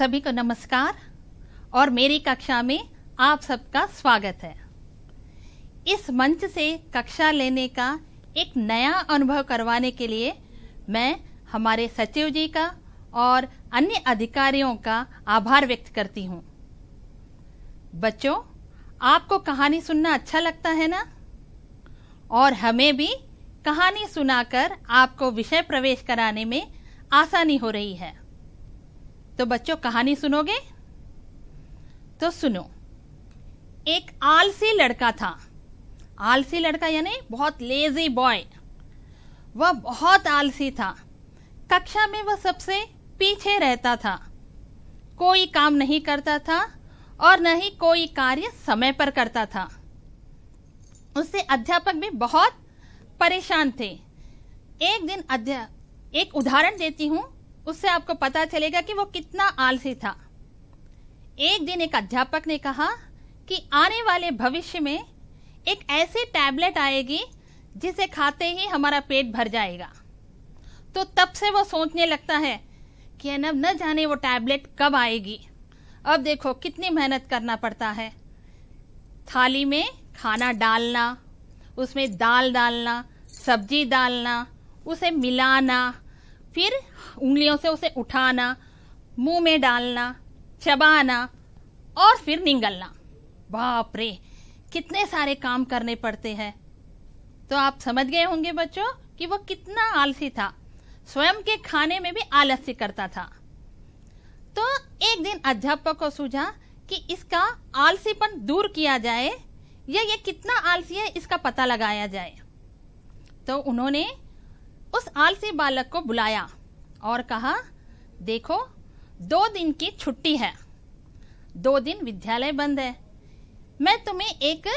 सभी को नमस्कार और मेरी कक्षा में आप सबका स्वागत है इस मंच से कक्षा लेने का एक नया अनुभव करवाने के लिए मैं हमारे सचिव जी का और अन्य अधिकारियों का आभार व्यक्त करती हूँ बच्चों आपको कहानी सुनना अच्छा लगता है ना और हमें भी कहानी सुनाकर आपको विषय प्रवेश कराने में आसानी हो रही है तो बच्चों कहानी सुनोगे तो सुनो एक आलसी लड़का था आलसी लड़का यानी बहुत लेजी बॉय वह बहुत आलसी था कक्षा में वह सबसे पीछे रहता था कोई काम नहीं करता था और न ही कोई कार्य समय पर करता था उससे अध्यापक भी बहुत परेशान थे एक दिन अध्या एक उदाहरण देती हूँ उससे आपको पता चलेगा कि वो कितना आलसी था एक दिन एक अध्यापक ने कहा कि आने वाले भविष्य में एक ऐसी टैबलेट आएगी जिसे खाते ही हमारा पेट भर जाएगा तो तब से वो सोचने लगता है कि अनब न जाने वो टैबलेट कब आएगी अब देखो कितनी मेहनत करना पड़ता है थाली में खाना डालना उसमें दाल डालना सब्जी डालना उसे मिलाना फिर उंगलियों से उसे उठाना मुंह में डालना चबाना और फिर निगलना बाप रे कितने सारे काम करने पड़ते हैं तो आप समझ गए होंगे बच्चों कि वो कितना आलसी था स्वयं के खाने में भी आलस्य करता था तो एक दिन अध्यापक को सूझा कि इसका आलसीपन दूर किया जाए या ये कितना आलसी है इसका पता लगाया जाए तो उन्होंने उस आलसी बालक को बुलाया और कहा देखो दो दिन की छुट्टी है दो दिन विद्यालय बंद है मैं तुम्हें एक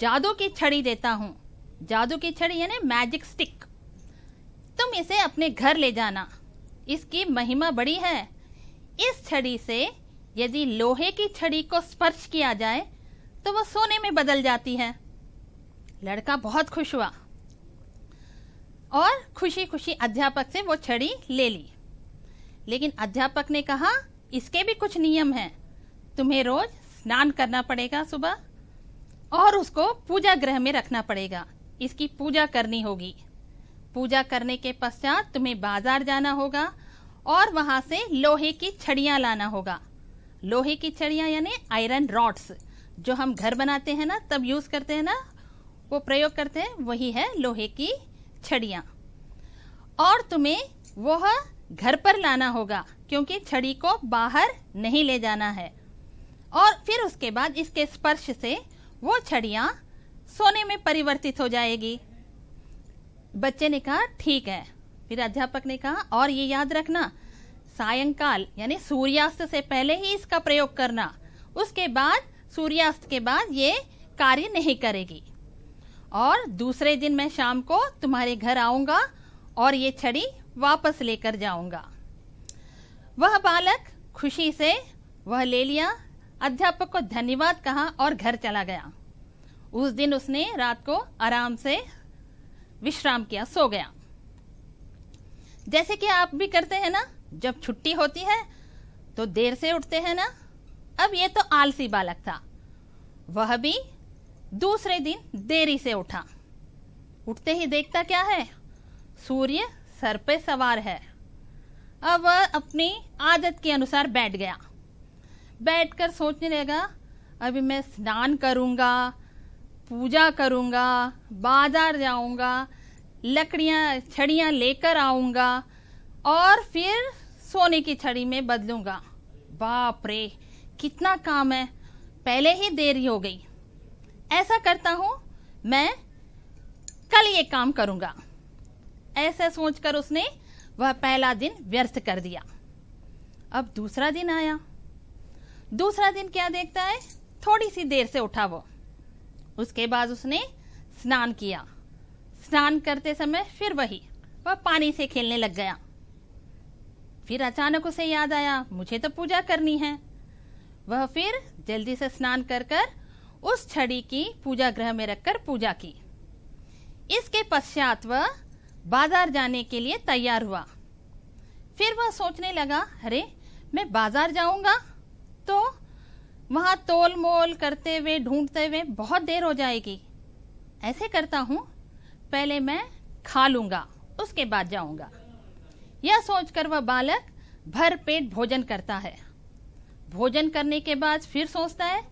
जादू की छड़ी देता हूँ जादू की छड़ी यानी मैजिक स्टिक तुम इसे अपने घर ले जाना इसकी महिमा बड़ी है इस छड़ी से यदि लोहे की छड़ी को स्पर्श किया जाए तो वह सोने में बदल जाती है लड़का बहुत खुश हुआ और खुशी खुशी अध्यापक से वो छड़ी ले ली लेकिन अध्यापक ने कहा इसके भी कुछ नियम हैं तुम्हें रोज स्नान करना पड़ेगा सुबह और उसको पूजा गृह में रखना पड़ेगा इसकी पूजा करनी होगी पूजा करने के पश्चात तुम्हें बाजार जाना होगा और वहां से लोहे की छड़ियां लाना होगा लोहे की छड़ियां यानी आयरन रॉड्स जो हम घर बनाते हैं ना तब यूज करते हैं ना वो प्रयोग करते हैं वही है लोहे की छड़ियाँ और तुम्हें वह घर पर लाना होगा क्योंकि छड़ी को बाहर नहीं ले जाना है और फिर उसके बाद इसके स्पर्श से वो छड़ियाँ सोने में परिवर्तित हो जाएगी बच्चे ने कहा ठीक है फिर अध्यापक ने कहा और ये याद रखना सायंकाल यानी सूर्यास्त से पहले ही इसका प्रयोग करना उसके बाद सूर्यास्त के बाद ये कार्य नहीं करेगी और दूसरे दिन मैं शाम को तुम्हारे घर आऊंगा और ये छड़ी वापस लेकर जाऊंगा वह बालक खुशी से वह ले लिया अध्यापक को धन्यवाद कहा और घर चला गया उस दिन उसने रात को आराम से विश्राम किया सो गया जैसे कि आप भी करते हैं ना जब छुट्टी होती है तो देर से उठते हैं ना अब ये तो आलसी बालक था वह भी दूसरे दिन देरी से उठा उठते ही देखता क्या है सूर्य सर पे सवार है अब वह अपनी आदत के अनुसार बैठ गया बैठकर सोचने लगा अभी मैं स्नान करूंगा पूजा करूंगा बाजार जाऊंगा लकड़ियां छड़ियां लेकर आऊंगा और फिर सोने की छड़ी में बदलूंगा बाप रे कितना काम है पहले ही देरी हो गई ऐसा करता हूं मैं कल ये काम करूंगा ऐसा सोचकर उसने वह पहला दिन व्यर्थ कर दिया अब दूसरा दिन आया दूसरा दिन क्या देखता है थोड़ी सी देर से उठा वो उसके बाद उसने स्नान किया स्नान करते समय फिर वही वह पानी से खेलने लग गया फिर अचानक उसे याद आया मुझे तो पूजा करनी है वह फिर जल्दी से स्नान कर कर उस छड़ी की पूजा गृह में रखकर पूजा की इसके पश्चात वह बाजार जाने के लिए तैयार हुआ फिर वह सोचने लगा अरे मैं बाजार जाऊंगा तो वहां तोल मोल करते हुए ढूंढते हुए बहुत देर हो जाएगी ऐसे करता हूं पहले मैं खा लूंगा उसके बाद जाऊंगा यह सोचकर वह बालक भर पेट भोजन करता है भोजन करने के बाद फिर सोचता है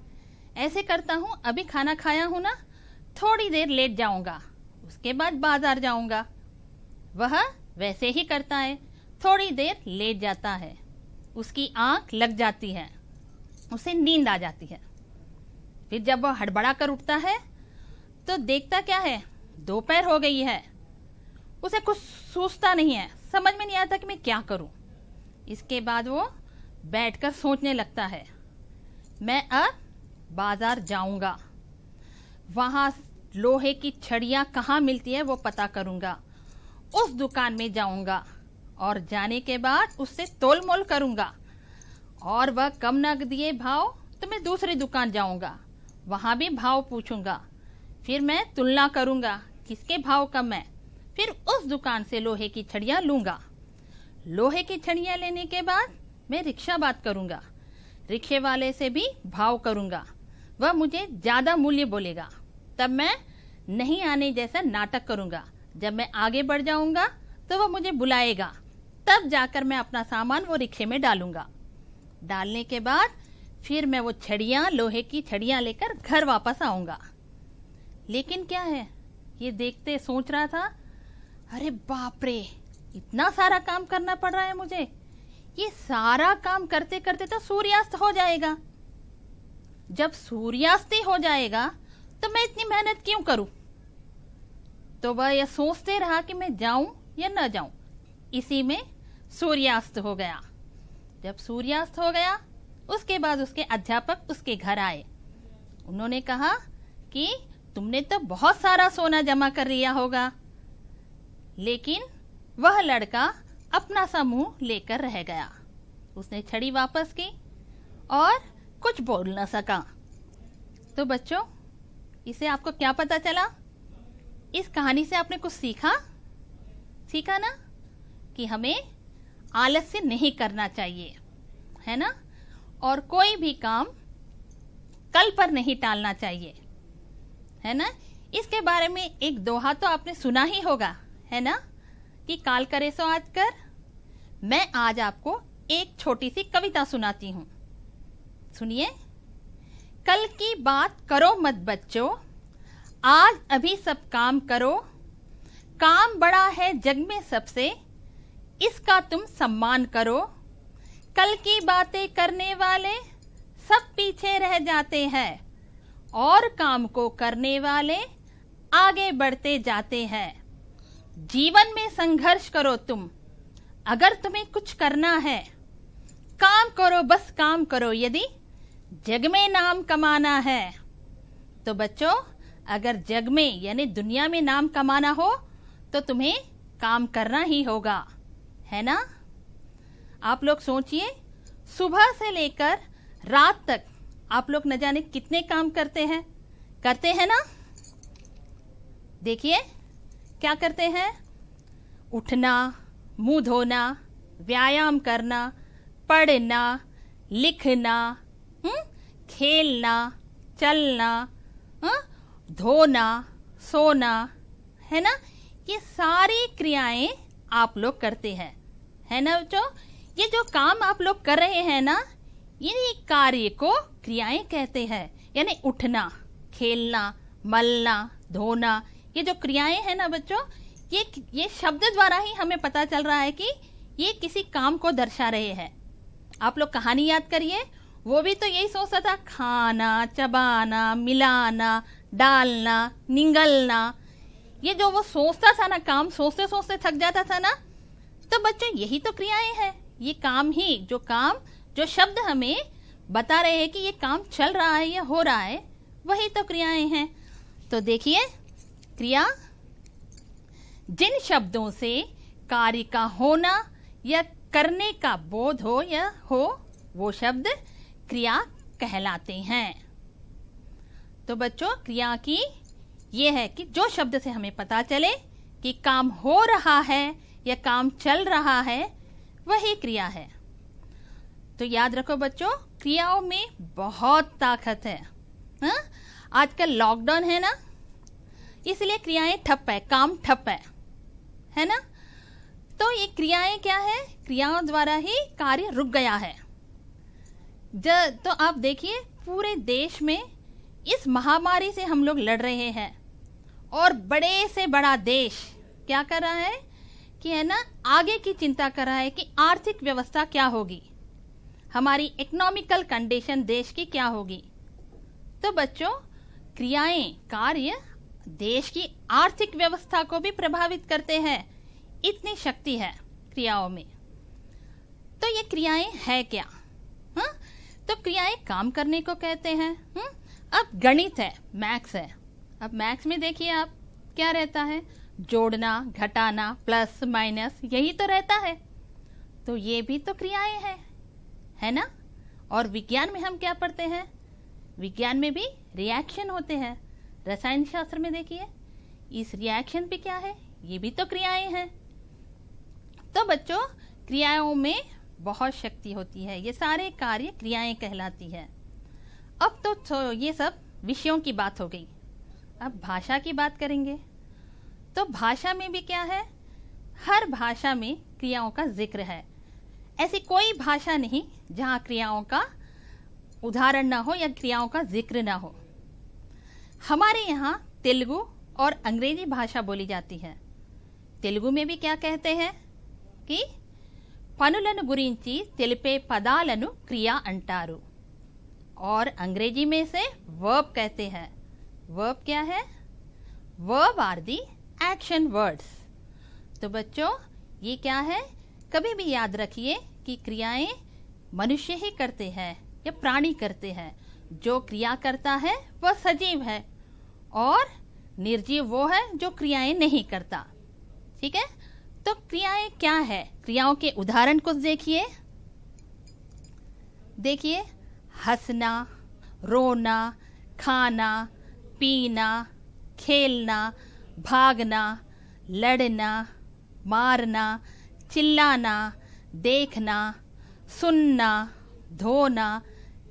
ऐसे करता हूँ अभी खाना खाया हूँ ना थोड़ी देर लेट जाऊंगा उसके बाद बाजार जाऊंगा वह वैसे ही करता है थोड़ी देर लेट जाता है उसकी आंख लग जाती है उसे नींद आ जाती है फिर जब वह हड़बड़ा कर उठता है तो देखता क्या है दोपहर हो गई है उसे कुछ सोचता नहीं है समझ में नहीं आता कि मैं क्या करूं इसके बाद वो बैठकर सोचने लगता है मैं अब बाजार जाऊंगा वहां लोहे की छड़िया कहाँ मिलती है वो पता करूंगा उस दुकान में जाऊंगा और जाने के बाद उससे तोल मोल करूंगा और वह कम न दिए भाव तो मैं दूसरी दुकान जाऊंगा वहां भी भाव पूछूंगा फिर मैं तुलना करूंगा किसके भाव कम है फिर उस दुकान से लोहे की छड़िया लूंगा लोहे की छड़िया लेने के बाद मैं रिक्शा बात करूंगा रिक्शे वाले से भी भाव करूंगा वह मुझे ज्यादा मूल्य बोलेगा तब मैं नहीं आने जैसा नाटक करूंगा जब मैं आगे बढ़ जाऊंगा तो वह मुझे बुलाएगा तब जाकर मैं अपना सामान वो रिक्शे में डालूंगा डालने के बाद फिर मैं वो छड़ियां लोहे की छड़ियां लेकर घर वापस आऊंगा लेकिन क्या है ये देखते सोच रहा था अरे बाप रे इतना सारा काम करना पड़ रहा है मुझे ये सारा काम करते करते तो सूर्यास्त हो जाएगा जब सूर्यास्त हो जाएगा तो मैं इतनी मेहनत क्यों करूं तो वह यह सोचते रहा कि मैं जाऊं या न जाऊं इसी में सूर्यास्त हो गया जब सूर्यास्त हो गया उसके बाद उसके अध्यापक उसके घर आए उन्होंने कहा कि तुमने तो बहुत सारा सोना जमा कर लिया होगा लेकिन वह लड़का अपना सा मुंह लेकर रह गया उसने छड़ी वापस की और कुछ बोल ना सका तो बच्चों इसे आपको क्या पता चला इस कहानी से आपने कुछ सीखा सीखा ना कि हमें आलस्य नहीं करना चाहिए है ना और कोई भी काम कल पर नहीं टालना चाहिए है ना इसके बारे में एक दोहा तो आपने सुना ही होगा है ना कि काल करे सो आज कर मैं आज आपको एक छोटी सी कविता सुनाती हूँ सुनिए कल की बात करो मत बच्चों आज अभी सब काम करो काम बड़ा है जग में सबसे इसका तुम सम्मान करो कल की बातें करने वाले सब पीछे रह जाते हैं और काम को करने वाले आगे बढ़ते जाते हैं जीवन में संघर्ष करो तुम अगर तुम्हें कुछ करना है काम करो बस काम करो यदि जग में नाम कमाना है तो बच्चों अगर जग में यानी दुनिया में नाम कमाना हो तो तुम्हें काम करना ही होगा है ना आप लोग सोचिए सुबह से लेकर रात तक आप लोग न जाने कितने काम करते हैं करते हैं ना देखिए क्या करते हैं उठना मुंह धोना व्यायाम करना पढ़ना लिखना हुँ? हम्म? खेलना चलना हुँ? हम्म? धोना सोना है ना ये सारी क्रियाएं आप लोग करते हैं है ना बच्चों ये जो काम आप लोग कर रहे हैं ना इन्हीं कार्य को क्रियाएं कहते हैं यानी उठना खेलना मलना धोना ये जो क्रियाएं हैं ना बच्चों ये ये शब्द द्वारा ही हमें पता चल रहा है कि ये किसी काम को दर्शा रहे हैं आप लोग कहानी याद करिए वो भी तो यही सोचता था खाना चबाना मिलाना डालना निगलना ये जो वो सोचता था ना काम सोचते सोचते थक जाता था ना तो बच्चों यही तो क्रियाएं हैं ये काम ही जो काम जो शब्द हमें बता रहे हैं कि ये काम चल रहा है या हो रहा है वही तो क्रियाएं हैं तो देखिए क्रिया जिन शब्दों से कार्य का होना या करने का बोध हो या हो वो शब्द क्रिया कहलाते हैं तो बच्चों क्रिया की यह है कि जो शब्द से हमें पता चले कि काम हो रहा है या काम चल रहा है वही क्रिया है तो याद रखो बच्चों क्रियाओं में बहुत ताकत है हा? आजकल लॉकडाउन है ना इसलिए क्रियाएं ठप है काम ठप है है ना तो ये क्रियाएं क्या है क्रियाओं द्वारा ही कार्य रुक गया है तो आप देखिए पूरे देश में इस महामारी से हम लोग लड़ रहे हैं और बड़े से बड़ा देश क्या कर रहा है कि है ना आगे की चिंता कर रहा है कि आर्थिक व्यवस्था क्या होगी हमारी इकोनॉमिकल कंडीशन देश की क्या होगी तो बच्चों क्रियाएं कार्य देश की आर्थिक व्यवस्था को भी प्रभावित करते हैं इतनी शक्ति है क्रियाओं में तो ये क्रियाएं है क्या तो क्रियाएं काम करने को कहते हैं हुँ? हम्म? अब गणित है मैक्स है अब मैक्स में देखिए आप क्या रहता है जोड़ना घटाना प्लस माइनस यही तो रहता है तो ये भी तो क्रियाएं हैं है ना और विज्ञान में हम क्या पढ़ते हैं विज्ञान में भी रिएक्शन होते हैं रसायन शास्त्र में देखिए इस रिएक्शन पे क्या है ये भी तो क्रियाएं हैं तो बच्चों क्रियाओं में बहुत शक्ति होती है ये सारे कार्य क्रियाएं कहलाती है अब तो ये सब विषयों की बात हो गई अब भाषा की बात करेंगे तो भाषा में भी क्या है हर भाषा में क्रियाओं का जिक्र है ऐसी कोई भाषा नहीं जहाँ क्रियाओं का उदाहरण ना हो या क्रियाओं का जिक्र ना हो हमारे यहाँ तेलुगु और अंग्रेजी भाषा बोली जाती है तेलुगु में भी क्या कहते हैं कि పనులను గురించి తెలిపే పదాలను और अंग्रेजी में से वर्ब कहते हैं वर्ब क्या है verb are the action words तो बच्चों ये क्या है कभी भी याद रखिए कि क्रियाएं मनुष्य ही करते हैं या प्राणी करते हैं जो क्रिया करता है वह सजीव है और निर्जीव वो है जो क्रियाएं नहीं करता ठीक है तो क्रियाएं क्या है क्रियाओं के उदाहरण कुछ देखिए देखिए हंसना रोना खाना पीना खेलना भागना लड़ना मारना चिल्लाना देखना सुनना धोना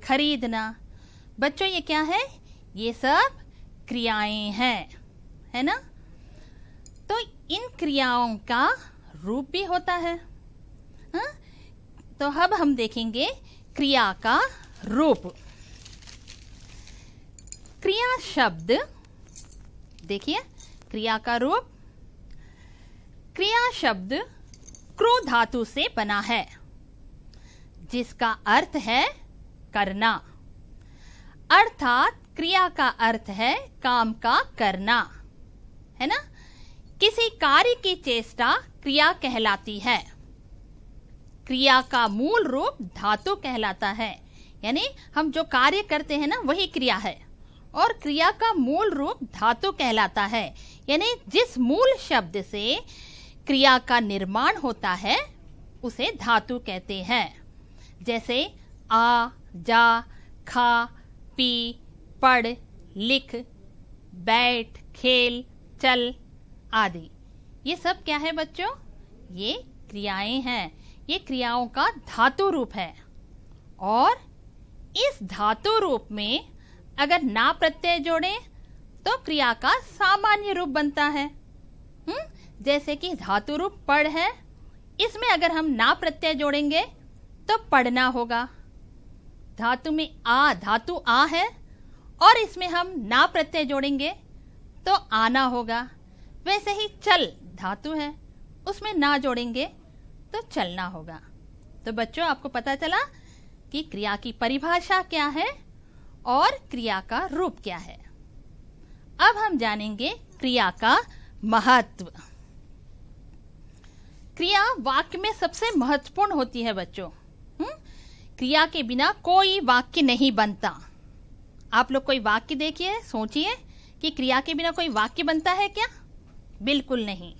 खरीदना बच्चों ये क्या है ये सब क्रियाएं हैं है ना तो इन क्रियाओं का रूप भी होता है हा? तो अब हम देखेंगे क्रिया का रूप क्रिया शब्द देखिए क्रिया का रूप क्रिया शब्द क्रो धातु से बना है जिसका अर्थ है करना अर्थात क्रिया का अर्थ है काम का करना है ना किसी कार्य की चेष्टा क्रिया कहलाती है क्रिया का मूल रूप धातु कहलाता है यानी हम जो कार्य करते हैं ना वही क्रिया है और क्रिया का मूल रूप धातु कहलाता है यानी जिस मूल शब्द से क्रिया का निर्माण होता है उसे धातु कहते हैं जैसे आ जा खा पी पढ़ लिख बैठ खेल चल आदि ये सब क्या है बच्चों ये क्रियाएं हैं ये क्रियाओं का धातु रूप है और इस धातु रूप में अगर ना प्रत्यय जोड़े तो क्रिया का सामान्य रूप बनता है हुँ? हम्म? जैसे कि धातु रूप पढ़ है इसमें अगर हम ना प्रत्यय जोड़ेंगे तो पढ़ना होगा धातु में आ धातु आ है और इसमें हम ना प्रत्यय जोड़ेंगे तो आना होगा वैसे ही चल धातु है उसमें ना जोड़ेंगे तो चलना होगा तो बच्चों आपको पता चला कि क्रिया की परिभाषा क्या है और क्रिया का रूप क्या है अब हम जानेंगे क्रिया का महत्व क्रिया वाक्य में सबसे महत्वपूर्ण होती है बच्चों हम्म? क्रिया के बिना कोई वाक्य नहीं बनता आप लोग कोई वाक्य देखिए सोचिए कि क्रिया के बिना कोई वाक्य बनता है क्या बिल्कुल नहीं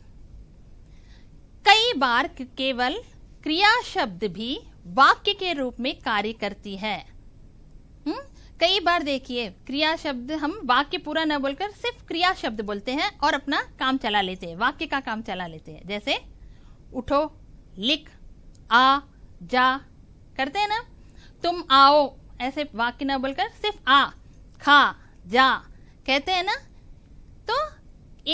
कई बार केवल क्रिया शब्द भी वाक्य के रूप में कार्य करती है हुँ? हम्म? कई बार देखिए क्रिया शब्द हम वाक्य पूरा न बोलकर सिर्फ क्रिया शब्द बोलते हैं और अपना काम चला लेते हैं वाक्य का काम चला लेते हैं जैसे उठो लिख आ जा करते हैं ना तुम आओ ऐसे वाक्य न बोलकर सिर्फ आ खा जा कहते हैं ना तो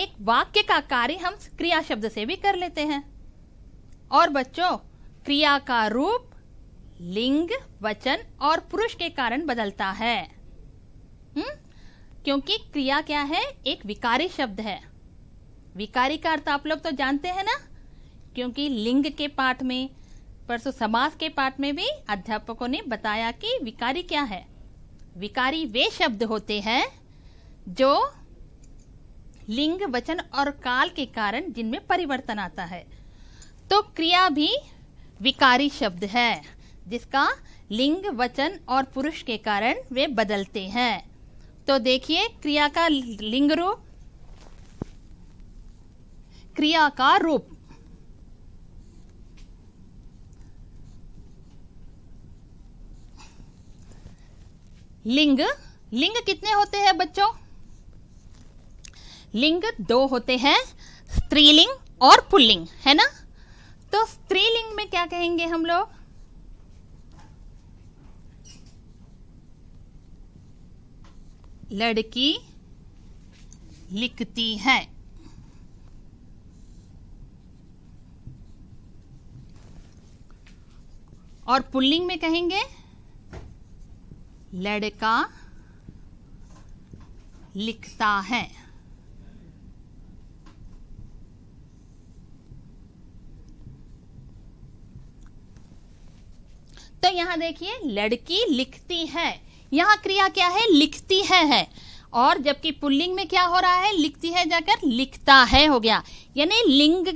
एक वाक्य का कार्य हम क्रिया शब्द से भी कर लेते हैं और बच्चों क्रिया का रूप लिंग वचन और पुरुष के कारण बदलता है हुँ? हम्म? क्योंकि क्रिया क्या है एक विकारी शब्द है विकारी का अर्थ आप लोग तो जानते हैं ना क्योंकि लिंग के पाठ में परसों समाज के पाठ में भी अध्यापकों ने बताया कि विकारी क्या है विकारी वे शब्द होते हैं जो लिंग वचन और काल के कारण जिनमें परिवर्तन आता है तो क्रिया भी विकारी शब्द है जिसका लिंग वचन और पुरुष के कारण वे बदलते हैं तो देखिए क्रिया का लिंग रूप क्रिया का रूप लिंग लिंग कितने होते हैं बच्चों लिंग दो होते हैं स्त्रीलिंग और पुल्लिंग है ना तो स्त्रीलिंग में क्या कहेंगे हम लोग लड़की लिखती है और पुल्लिंग में कहेंगे लड़का लिखता है तो यहाँ देखिए लड़की लिखती है यहाँ क्रिया क्या है लिखती है है और जबकि पुल्लिंग में क्या हो रहा है लिखती है जाकर लिखता है हो गया यानी लिंग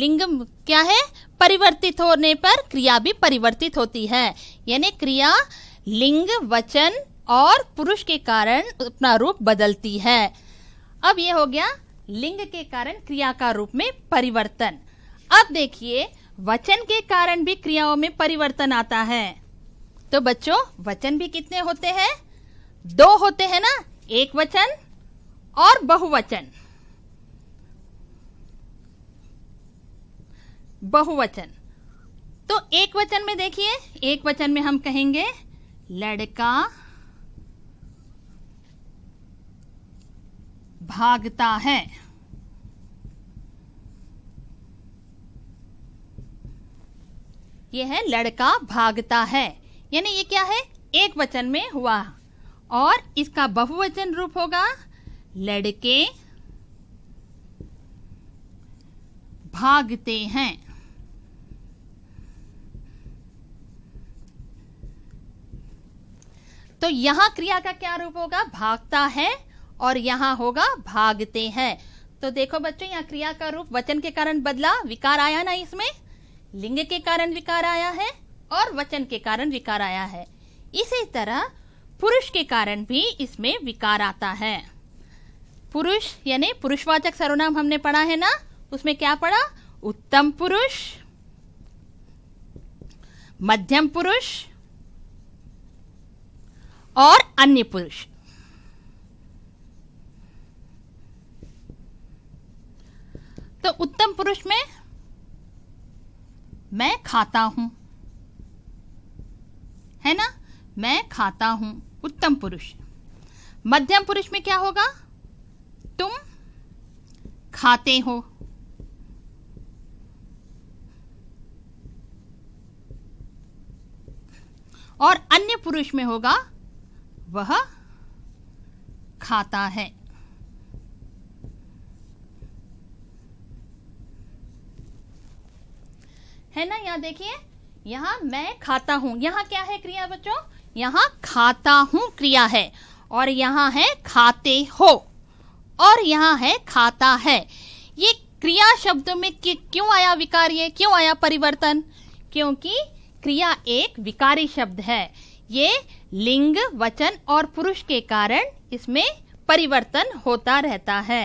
लिंग क्या है परिवर्तित होने पर क्रिया भी परिवर्तित होती है यानी क्रिया लिंग वचन और पुरुष के कारण अपना रूप बदलती है अब यह हो गया लिंग के कारण क्रिया का रूप में परिवर्तन अब देखिए वचन के कारण भी क्रियाओं में परिवर्तन आता है तो बच्चों वचन भी कितने होते हैं दो होते हैं ना एक वचन और बहुवचन बहुवचन तो एक वचन में देखिए एक वचन में हम कहेंगे लड़का भागता है ये है लड़का भागता है यानी ये क्या है एक वचन में हुआ और इसका बहुवचन रूप होगा लड़के भागते हैं तो यहां क्रिया का क्या रूप होगा भागता है और यहां होगा भागते हैं तो देखो बच्चों यहां क्रिया का रूप वचन के कारण बदला विकार आया ना इसमें लिंग के कारण विकार आया है और वचन के कारण विकार आया है इसी तरह पुरुष के कारण भी इसमें विकार आता है पुरुष यानी पुरुषवाचक सर्वनाम हमने पढ़ा है ना उसमें क्या पढ़ा उत्तम पुरुष मध्यम पुरुष और अन्य पुरुष तो उत्तम पुरुष में मैं खाता हूं है ना मैं खाता हूं उत्तम पुरुष मध्यम पुरुष में क्या होगा तुम खाते हो और अन्य पुरुष में होगा वह खाता है है ना यहाँ देखिए यहाँ मैं खाता हूँ यहाँ क्या है क्रिया बच्चों यहाँ खाता हूँ क्रिया है और यहाँ है खाते हो और यहाँ है खाता है ये क्रिया शब्द में क्यों आया विकार ये क्यों आया परिवर्तन क्योंकि क्रिया एक विकारी शब्द है ये लिंग वचन और पुरुष के कारण इसमें परिवर्तन होता रहता है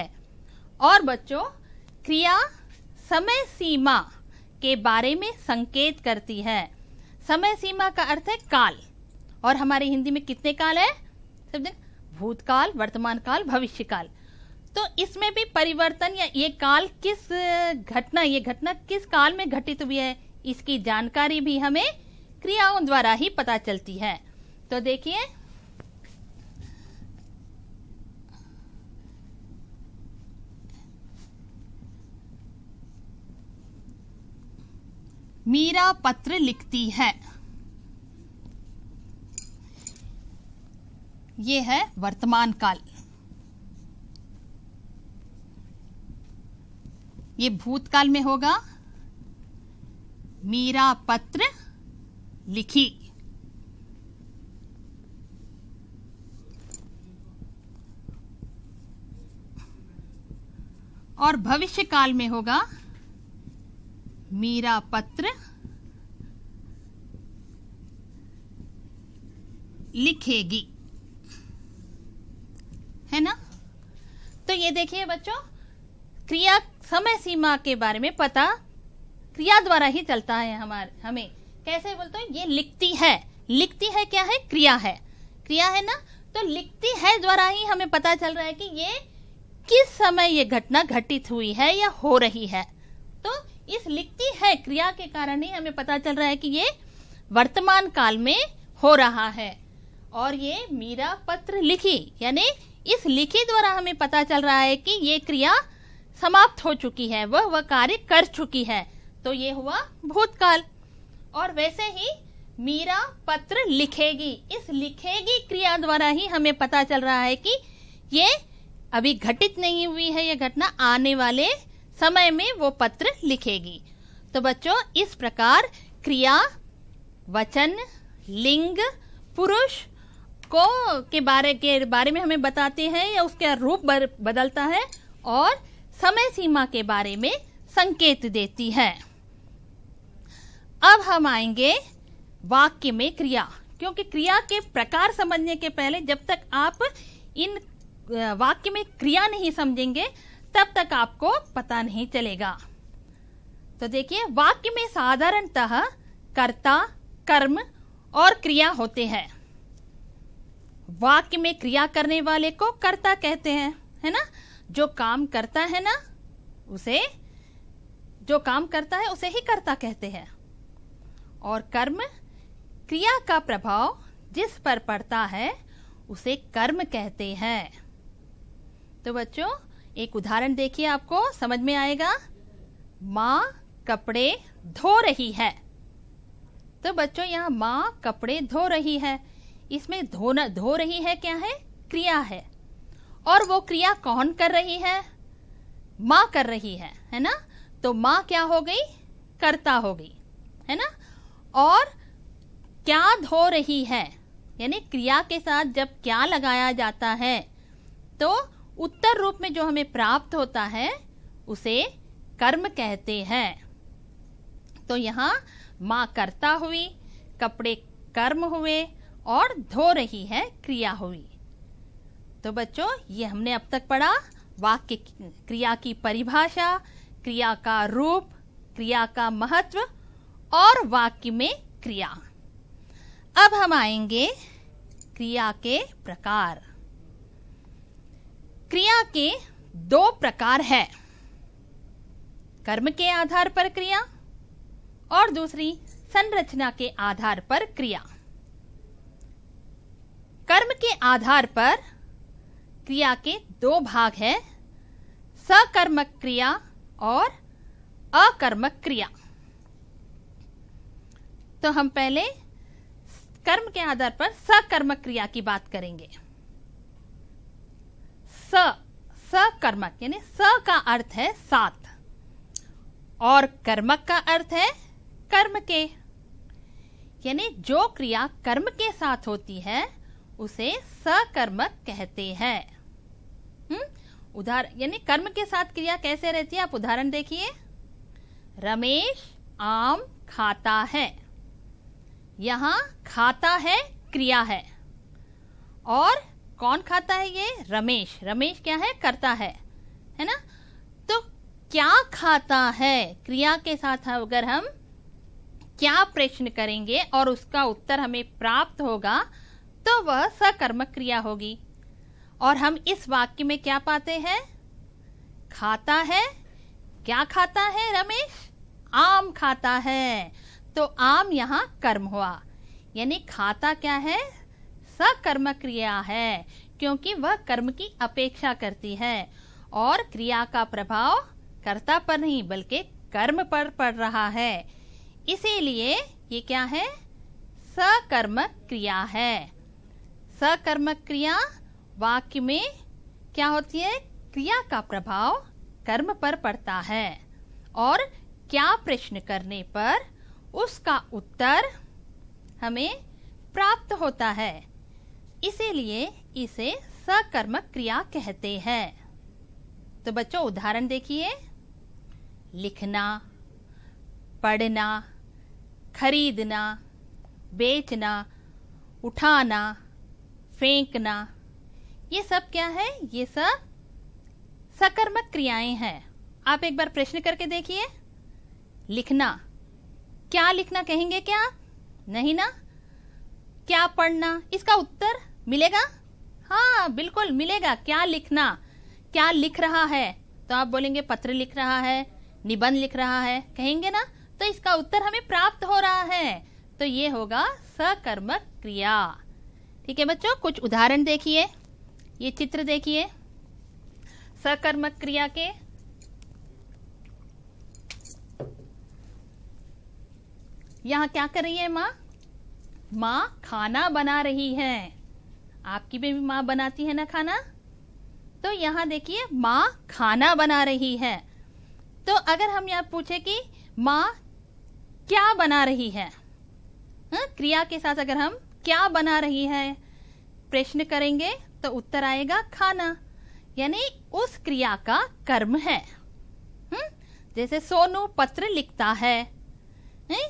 और बच्चों क्रिया समय सीमा के बारे में संकेत करती है समय सीमा का अर्थ है काल और हमारे हिंदी में कितने काल है समझे भूतकाल वर्तमान काल भविष्य काल तो इसमें भी परिवर्तन या ये काल किस घटना ये घटना किस काल में घटित हुई है इसकी जानकारी भी हमें क्रियाओं द्वारा ही पता चलती है तो देखिए मीरा पत्र लिखती है ये है वर्तमान काल ये भूतकाल में होगा मीरा पत्र लिखी और भविष्य काल में होगा मेरा पत्र लिखेगी है ना तो ये देखिए बच्चों क्रिया समय सीमा के बारे में पता क्रिया द्वारा ही चलता है हमारे हमें कैसे बोलते हैं ये लिखती है लिखती है क्या है क्रिया है क्रिया है ना तो लिखती है द्वारा ही हमें पता चल रहा है कि ये किस समय ये घटना घटित हुई है या हो रही है तो इस लिखती है क्रिया के कारण ही हमें पता चल रहा है कि ये वर्तमान काल में हो रहा है और ये मीरा पत्र लिखी यानी इस लिखी द्वारा हमें पता चल रहा है कि ये क्रिया समाप्त हो चुकी है वह वह कार्य कर चुकी है तो ये हुआ भूतकाल और वैसे ही मीरा पत्र लिखेगी इस लिखेगी क्रिया द्वारा ही हमें पता चल रहा है कि ये अभी घटित नहीं हुई है यह घटना आने वाले समय में वो पत्र लिखेगी तो बच्चों इस प्रकार क्रिया वचन लिंग पुरुष को के बारे के बारे में हमें बताते हैं या उसका रूप बदलता है और समय सीमा के बारे में संकेत देती है अब हम आएंगे वाक्य में क्रिया क्योंकि क्रिया के प्रकार समझने के पहले जब तक आप इन वाक्य में क्रिया नहीं समझेंगे तब तक आपको पता नहीं चलेगा तो देखिए वाक्य में साधारणतः कर्ता कर्म और क्रिया होते हैं वाक्य में क्रिया करने वाले को कर्ता कहते हैं है ना जो काम करता है ना उसे जो काम करता है उसे ही कर्ता कहते हैं और कर्म क्रिया का प्रभाव जिस पर पड़ता है उसे कर्म कहते हैं तो बच्चों एक उदाहरण देखिए आपको समझ में आएगा माँ कपड़े धो रही है तो बच्चों यहाँ माँ कपड़े धो रही है इसमें धोना धो रही है क्या है क्रिया है और वो क्रिया कौन कर रही है माँ कर रही है है ना तो माँ क्या हो गई करता हो गई है ना और क्या धो रही है यानी क्रिया के साथ जब क्या लगाया जाता है तो उत्तर रूप में जो हमें प्राप्त होता है उसे कर्म कहते हैं तो यहाँ माँ करता हुई कपड़े कर्म हुए और धो रही है क्रिया हुई तो बच्चों ये हमने अब तक पढ़ा वाक्य क्रिया की परिभाषा क्रिया का रूप क्रिया का महत्व और वाक्य में क्रिया अब हम आएंगे क्रिया के प्रकार क्रिया के दो प्रकार है कर्म के आधार पर क्रिया और दूसरी संरचना के आधार पर क्रिया कर्म के आधार पर क्रिया के दो भाग हैं सकर्मक क्रिया और अकर्मक क्रिया तो हम पहले कर्म के आधार पर सकर्मक क्रिया की बात करेंगे स सकर्मक यानी स का अर्थ है साथ और कर्मक का अर्थ है कर्म के यानी जो क्रिया कर्म के साथ होती है उसे सकर्मक कहते हैं हम्म? उदाहरण यानी कर्म के साथ क्रिया कैसे रहती है आप उदाहरण देखिए रमेश आम खाता है यहां खाता है क्रिया है और कौन खाता है ये रमेश रमेश क्या है करता है है ना तो क्या खाता है क्रिया के साथ अगर हम क्या प्रश्न करेंगे और उसका उत्तर हमें प्राप्त होगा तो वह सकर्मक क्रिया होगी और हम इस वाक्य में क्या पाते हैं खाता है क्या खाता है रमेश आम खाता है तो आम यहाँ कर्म हुआ यानी खाता क्या है सा कर्म क्रिया है क्योंकि वह कर्म की अपेक्षा करती है और क्रिया का प्रभाव कर्ता पर नहीं बल्कि कर्म पर पड़ रहा है इसीलिए ये क्या है सकर्म क्रिया है सकर्म क्रिया वाक्य में क्या होती है क्रिया का प्रभाव कर्म पर पड़ता है और क्या प्रश्न करने पर उसका उत्तर हमें प्राप्त होता है इसीलिए इसे सकर्मक क्रिया कहते हैं तो बच्चों उदाहरण देखिए लिखना पढ़ना खरीदना बेचना उठाना फेंकना ये सब क्या है ये सब सकर्मक क्रियाएं हैं आप एक बार प्रश्न करके देखिए लिखना क्या लिखना कहेंगे क्या नहीं ना क्या पढ़ना इसका उत्तर मिलेगा हाँ बिल्कुल मिलेगा क्या लिखना क्या लिख रहा है तो आप बोलेंगे पत्र लिख रहा है निबंध लिख रहा है कहेंगे ना तो इसका उत्तर हमें प्राप्त हो रहा है तो ये होगा सकर्मक क्रिया ठीक है बच्चों कुछ उदाहरण देखिए ये चित्र देखिए सकर्मक क्रिया के यहाँ क्या कर रही है माँ माँ खाना बना रही है आपकी भी माँ बनाती है ना खाना तो यहाँ देखिए माँ खाना बना रही है तो अगर हम यहाँ पूछे कि माँ क्या बना रही है हा? क्रिया के साथ अगर हम क्या बना रही है प्रश्न करेंगे तो उत्तर आएगा खाना यानी उस क्रिया का कर्म है हुँ? जैसे सोनू पत्र लिखता है हुँ?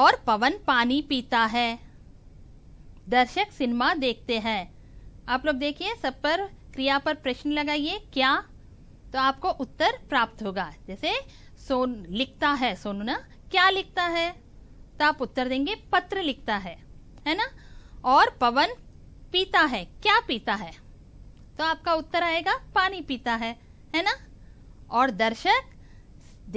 और पवन पानी पीता है दर्शक सिनेमा देखते हैं आप लोग देखिए सब पर क्रिया पर प्रश्न लगाइए क्या तो आपको उत्तर प्राप्त होगा जैसे सोन लिखता है सोनू ना क्या लिखता है तो आप उत्तर देंगे पत्र लिखता है है ना और पवन पीता है क्या पीता है तो आपका उत्तर आएगा पानी पीता है है ना और दर्शक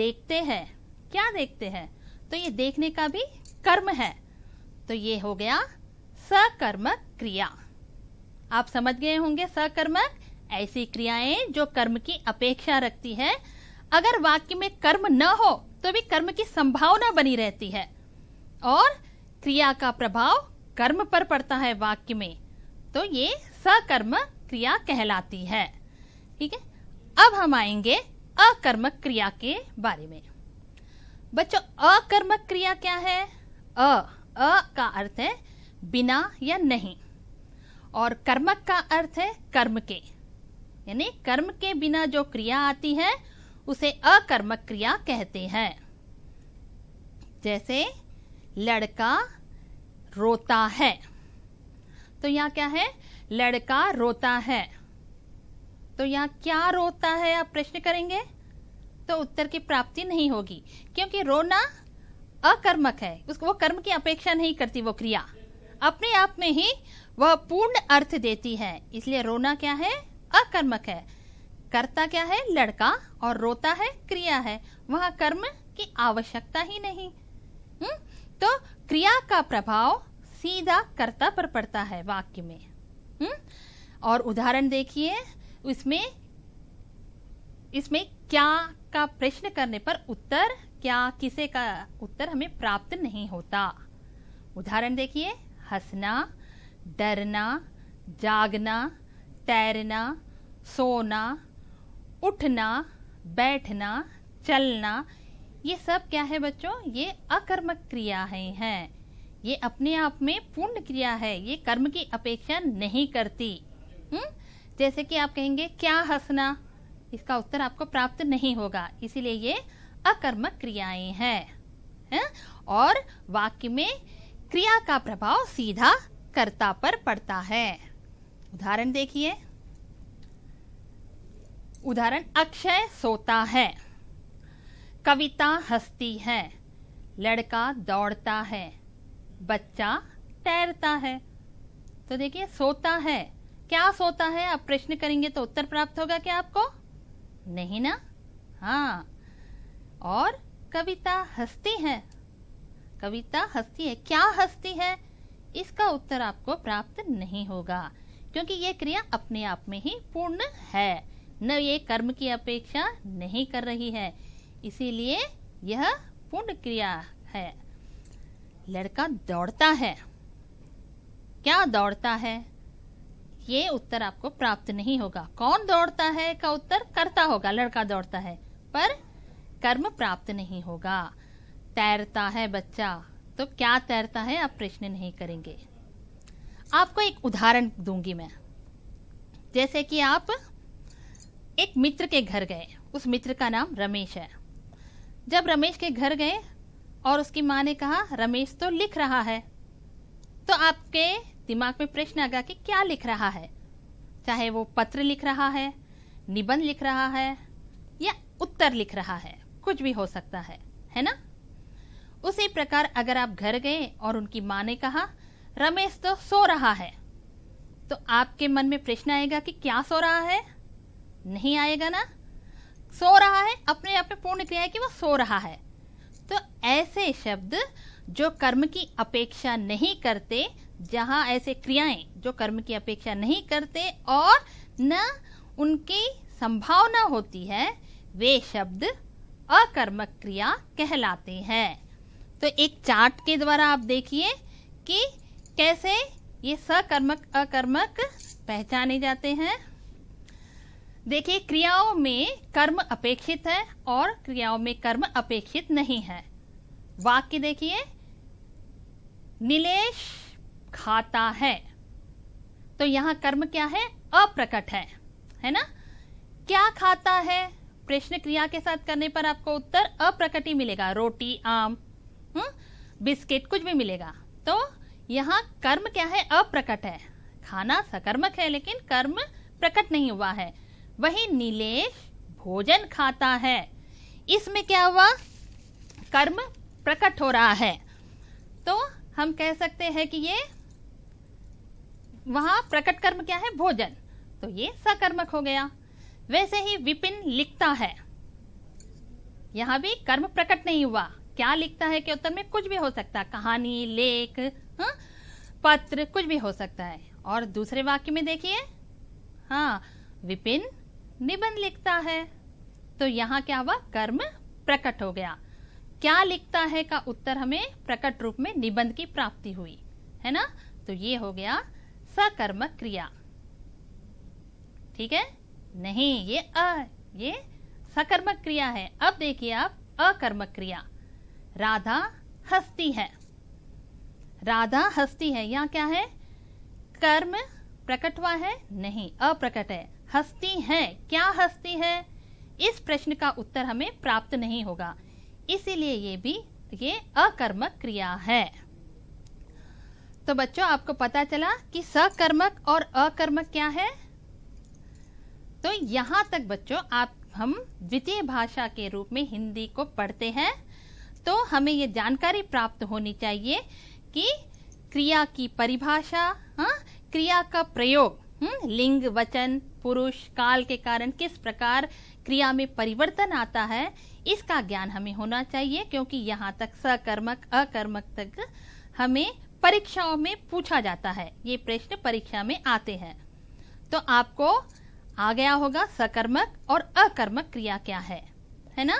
देखते हैं क्या देखते हैं तो ये देखने का भी कर्म है तो ये हो गया सकर्मक क्रिया आप समझ गए होंगे सकर्मक ऐसी क्रियाएं जो कर्म की अपेक्षा रखती है अगर वाक्य में कर्म न हो तो भी कर्म की संभावना बनी रहती है और क्रिया का प्रभाव कर्म पर पड़ता है वाक्य में तो ये सकर्म क्रिया कहलाती है ठीक है अब हम आएंगे अकर्मक क्रिया के बारे में बच्चों अकर्मक क्रिया क्या है अ अ का अर्थ है बिना या नहीं और कर्मक का अर्थ है कर्म के यानी कर्म के बिना जो क्रिया आती है उसे अकर्मक क्रिया कहते हैं जैसे लड़का रोता है तो यहाँ क्या है लड़का रोता है तो यहाँ क्या रोता है आप प्रश्न करेंगे तो उत्तर की प्राप्ति नहीं होगी क्योंकि रोना अकर्मक है उसको वो कर्म की अपेक्षा नहीं करती वो क्रिया अपने आप में ही वह पूर्ण अर्थ देती है इसलिए रोना क्या है अकर्मक है करता क्या है लड़का और रोता है क्रिया है वह कर्म की आवश्यकता ही नहीं हुँ? हम्म? तो क्रिया का प्रभाव सीधा कर्ता पर पड़ता है वाक्य में हुँ? हम्म? और उदाहरण देखिए उसमें इसमें क्या का प्रश्न करने पर उत्तर क्या किसे का उत्तर हमें प्राप्त नहीं होता उदाहरण देखिए हंसना डरना जागना तैरना सोना उठना बैठना चलना ये सब क्या है बच्चों ये अकर्मक क्रियाएं हैं ये अपने आप में पूर्ण क्रिया है ये कर्म की अपेक्षा नहीं करती हुँ? हम्म? जैसे कि आप कहेंगे क्या हंसना इसका उत्तर आपको प्राप्त नहीं होगा इसीलिए ये अकर्मक क्रियाएं हैं है? और वाक्य में क्रिया का प्रभाव सीधा कर्ता पर पड़ता है उदाहरण देखिए उदाहरण अक्षय सोता है कविता हंसती है लड़का दौड़ता है बच्चा तैरता है तो देखिए सोता है क्या सोता है आप प्रश्न करेंगे तो उत्तर प्राप्त होगा क्या आपको नहीं ना हाँ और कविता हंसती है कविता हस्ती है क्या हस्ती है इसका उत्तर आपको प्राप्त नहीं होगा क्योंकि ये क्रिया अपने आप में ही पूर्ण है न ये कर्म की अपेक्षा नहीं कर रही है इसीलिए यह पूर्ण क्रिया है लड़का दौड़ता है क्या दौड़ता है ये उत्तर आपको प्राप्त नहीं होगा कौन दौड़ता है का उत्तर करता होगा लड़का दौड़ता है पर कर्म प्राप्त नहीं होगा तैरता है बच्चा तो क्या तैरता है आप प्रश्न नहीं करेंगे आपको एक उदाहरण दूंगी मैं जैसे कि आप एक मित्र के घर गए उस मित्र का नाम रमेश है जब रमेश के घर गए और उसकी माँ ने कहा रमेश तो लिख रहा है तो आपके दिमाग में प्रश्न आ गया कि क्या लिख रहा है चाहे वो पत्र लिख रहा है निबंध लिख रहा है या उत्तर लिख रहा है कुछ भी हो सकता है है ना उसी प्रकार अगर आप घर गए और उनकी माँ ने कहा रमेश तो सो रहा है तो आपके मन में प्रश्न आएगा कि क्या सो रहा है नहीं आएगा ना सो रहा है अपने आप में पूर्ण क्रिया है कि वो सो रहा है तो ऐसे शब्द जो कर्म की अपेक्षा नहीं करते जहां ऐसे क्रियाएं जो कर्म की अपेक्षा नहीं करते और न उनकी संभावना होती है वे शब्द अकर्मक क्रिया कहलाते हैं तो एक चार्ट के द्वारा आप देखिए कि कैसे ये सकर्मक अकर्मक पहचाने जाते हैं देखिए क्रियाओं में कर्म अपेक्षित है और क्रियाओं में कर्म अपेक्षित नहीं है वाक्य देखिए नीलेश खाता है तो यहाँ कर्म क्या है अप्रकट है है ना क्या खाता है प्रश्न क्रिया के साथ करने पर आपको उत्तर अप्रकटी मिलेगा रोटी आम हुँ? हम्म? बिस्किट कुछ भी मिलेगा तो यहाँ कर्म क्या है अप्रकट है खाना सकर्मक है लेकिन कर्म प्रकट नहीं हुआ है वही नीलेश भोजन खाता है इसमें क्या हुआ कर्म प्रकट हो रहा है तो हम कह सकते हैं कि ये वहां प्रकट कर्म क्या है भोजन तो ये सकर्मक हो गया वैसे ही विपिन लिखता है यहां भी कर्म प्रकट नहीं हुआ क्या लिखता है के उत्तर में कुछ भी हो सकता है कहानी लेख हाँ? पत्र कुछ भी हो सकता है और दूसरे वाक्य में देखिए हाँ विपिन निबंध लिखता है तो यहाँ क्या हुआ कर्म प्रकट हो गया क्या लिखता है का उत्तर हमें प्रकट रूप में निबंध की प्राप्ति हुई है ना तो ये हो गया सकर्म क्रिया ठीक है नहीं ये अ ये सकर्मक क्रिया है अब देखिए आप अकर्मक क्रिया राधा हस्ती है राधा हस्ती है यहाँ क्या है कर्म प्रकट हुआ है नहीं अप्रकट है हस्ती है क्या हस्ती है इस प्रश्न का उत्तर हमें प्राप्त नहीं होगा इसीलिए ये भी ये अकर्मक क्रिया है तो बच्चों आपको पता चला कि सकर्मक और अकर्मक क्या है तो यहाँ तक बच्चों आप हम द्वितीय भाषा के रूप में हिंदी को पढ़ते हैं तो हमें ये जानकारी प्राप्त होनी चाहिए कि क्रिया की परिभाषा हाँ क्रिया का प्रयोग हुँ? हम्म, लिंग वचन पुरुष काल के कारण किस प्रकार क्रिया में परिवर्तन आता है इसका ज्ञान हमें होना चाहिए क्योंकि यहाँ तक सकर्मक अकर्मक तक हमें परीक्षाओं में पूछा जाता है ये प्रश्न परीक्षा में आते हैं तो आपको आ गया होगा सकर्मक और अकर्मक क्रिया क्या है है ना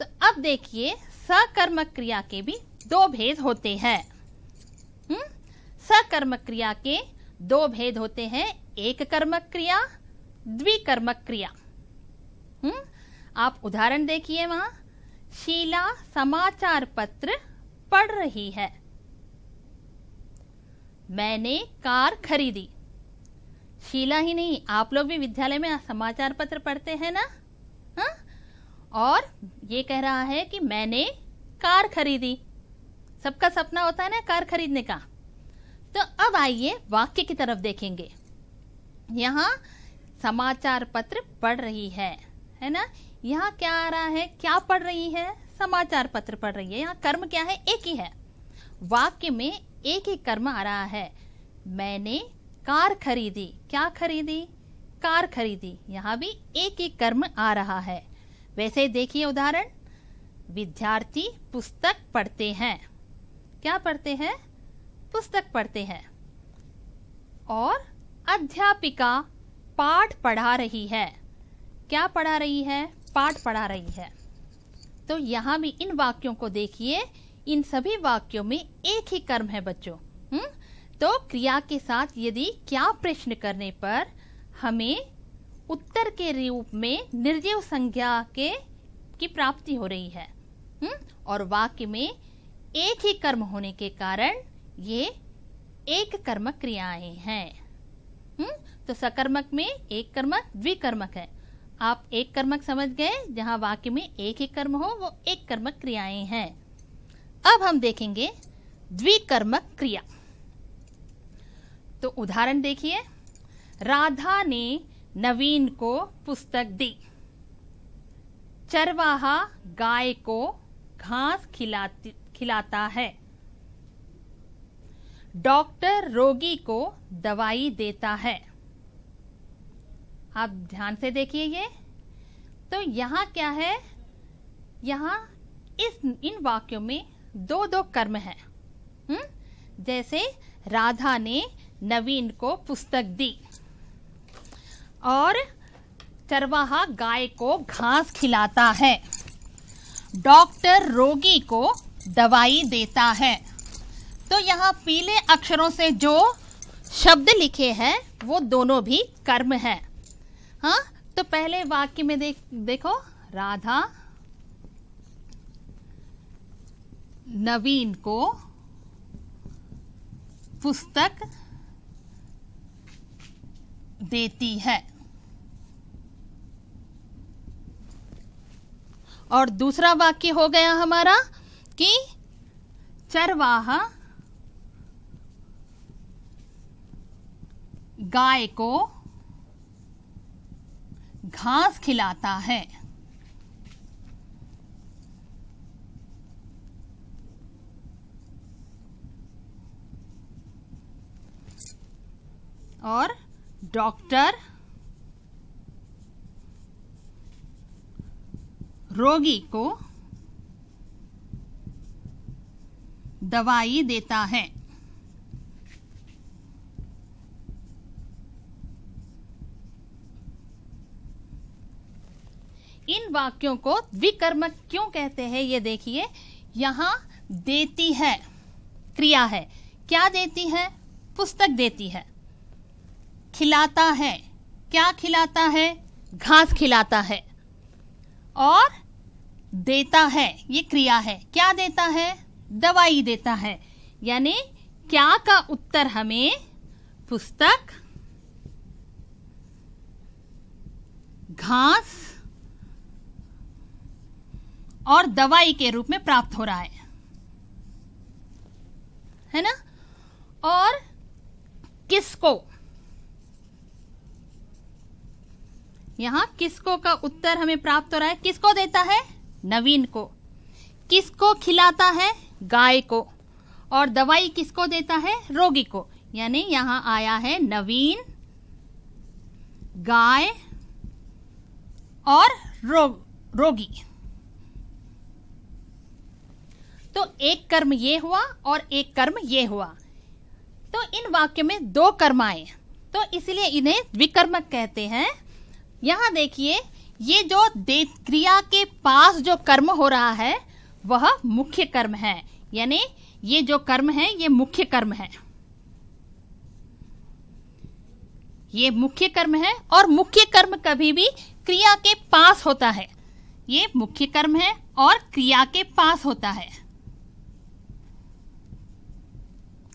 तो अब देखिए सकर्मक क्रिया के भी दो भेद होते हैं हम्म? सकर्मक क्रिया के दो भेद होते हैं एक कर्मक क्रिया द्विकर्मक क्रिया हुँ? हम्म? आप उदाहरण देखिए वहां शीला समाचार पत्र पढ़ रही है मैंने कार खरीदी शीला ही नहीं आप लोग भी विद्यालय में समाचार पत्र पढ़ते हैं ना और ये कह रहा है कि मैंने कार खरीदी सबका सपना होता है ना कार खरीदने का तो अब आइए वाक्य की तरफ देखेंगे यहाँ समाचार पत्र पढ़ रही है है ना यहाँ क्या आ रहा है क्या पढ़ रही है समाचार पत्र पढ़ रही है यहाँ कर्म क्या है एक ही है वाक्य में एक ही कर्म आ रहा है मैंने कार खरीदी क्या खरीदी कार खरीदी यहाँ भी एक ही कर्म आ रहा है वैसे ही देखिए उदाहरण विद्यार्थी पुस्तक पढ़ते हैं क्या पढ़ते हैं पुस्तक पढ़ते हैं और अध्यापिका पाठ पढ़ा रही है क्या पढ़ा रही है पाठ पढ़ा रही है तो यहाँ भी इन वाक्यों को देखिए इन सभी वाक्यों में एक ही कर्म है बच्चों हुँ? हम्म? तो क्रिया के साथ यदि क्या प्रश्न करने पर हमें उत्तर के रूप में निर्जीव संज्ञा के की प्राप्ति हो रही है हुँ? और वाक्य में एक ही कर्म होने के कारण ये एक कर्म क्रियाएं हैं हुँ? तो सकर्मक में एक कर्मक द्विकर्मक है आप एक कर्मक समझ गए जहां वाक्य में एक ही कर्म हो वो एक कर्मक क्रियाएं हैं अब हम देखेंगे द्विकर्मक क्रिया तो उदाहरण देखिए राधा ने नवीन को पुस्तक दी चरवाहा गाय को घास खिलाती खिलाता है डॉक्टर रोगी को दवाई देता है आप ध्यान से देखिए ये तो यहाँ क्या है यहाँ इस इन वाक्यों में दो दो कर्म है हुँ? हम्म? जैसे राधा ने नवीन को पुस्तक दी और चरवाहा गाय को घास खिलाता है डॉक्टर रोगी को दवाई देता है तो यहाँ पीले अक्षरों से जो शब्द लिखे हैं वो दोनों भी कर्म है हाँ तो पहले वाक्य में देख देखो राधा नवीन को पुस्तक देती है और दूसरा वाक्य हो गया हमारा कि चरवाहा गाय को घास खिलाता है और डॉक्टर रोगी को दवाई देता है इन वाक्यों को द्विकर्मक क्यों कहते हैं ये देखिए यहां देती है क्रिया है क्या देती है पुस्तक देती है खिलाता है क्या खिलाता है घास खिलाता है और देता है ये क्रिया है क्या देता है दवाई देता है यानी क्या का उत्तर हमें पुस्तक घास और दवाई के रूप में प्राप्त हो रहा है है ना और किसको यहां किसको का उत्तर हमें प्राप्त हो रहा है किसको देता है नवीन को किसको खिलाता है गाय को और दवाई किसको देता है रोगी को यानी यहां आया है नवीन गाय और रो, रोगी तो एक कर्म ये हुआ और एक कर्म ये हुआ तो इन वाक्य में दो कर्म आए तो इसलिए इन्हें द्विकर्मक कहते हैं यहां देखिए ये जो क्रिया के पास जो कर्म हो रहा है वह मुख्य कर्म है यानी ये जो कर्म है ये मुख्य कर्म है ये मुख्य कर्म है और मुख्य कर्म कभी भी क्रिया के पास होता है ये मुख्य कर्म है और क्रिया के पास होता है